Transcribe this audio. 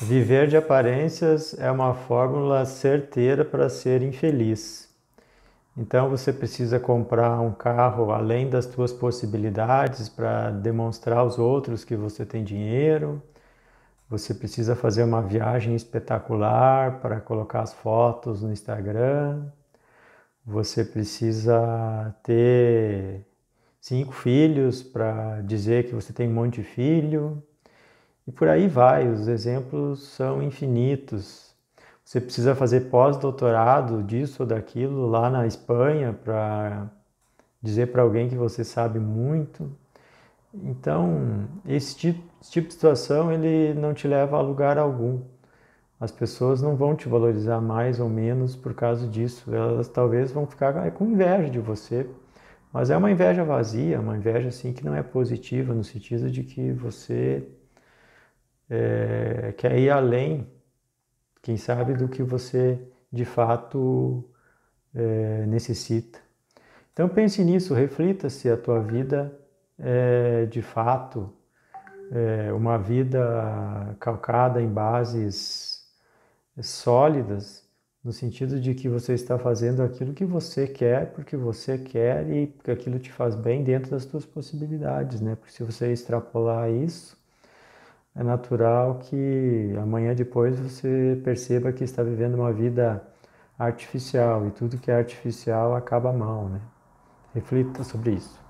Viver de aparências é uma fórmula certeira para ser infeliz. Então você precisa comprar um carro além das suas possibilidades para demonstrar aos outros que você tem dinheiro. Você precisa fazer uma viagem espetacular para colocar as fotos no Instagram. Você precisa ter cinco filhos para dizer que você tem um monte de filho e por aí vai, os exemplos são infinitos. Você precisa fazer pós-doutorado disso ou daquilo lá na Espanha para dizer para alguém que você sabe muito. Então, esse tipo, esse tipo de situação ele não te leva a lugar algum. As pessoas não vão te valorizar mais ou menos por causa disso. Elas talvez vão ficar ah, é com inveja de você, mas é uma inveja vazia, uma inveja assim que não é positiva no sentido de que você é, quer é ir além, quem sabe, do que você de fato é, necessita. Então pense nisso, reflita se a tua vida é de fato é uma vida calcada em bases sólidas, no sentido de que você está fazendo aquilo que você quer, porque você quer e porque aquilo te faz bem dentro das tuas possibilidades, né? Porque se você extrapolar isso, é natural que amanhã depois você perceba que está vivendo uma vida artificial e tudo que é artificial acaba mal, né? Reflita sobre isso.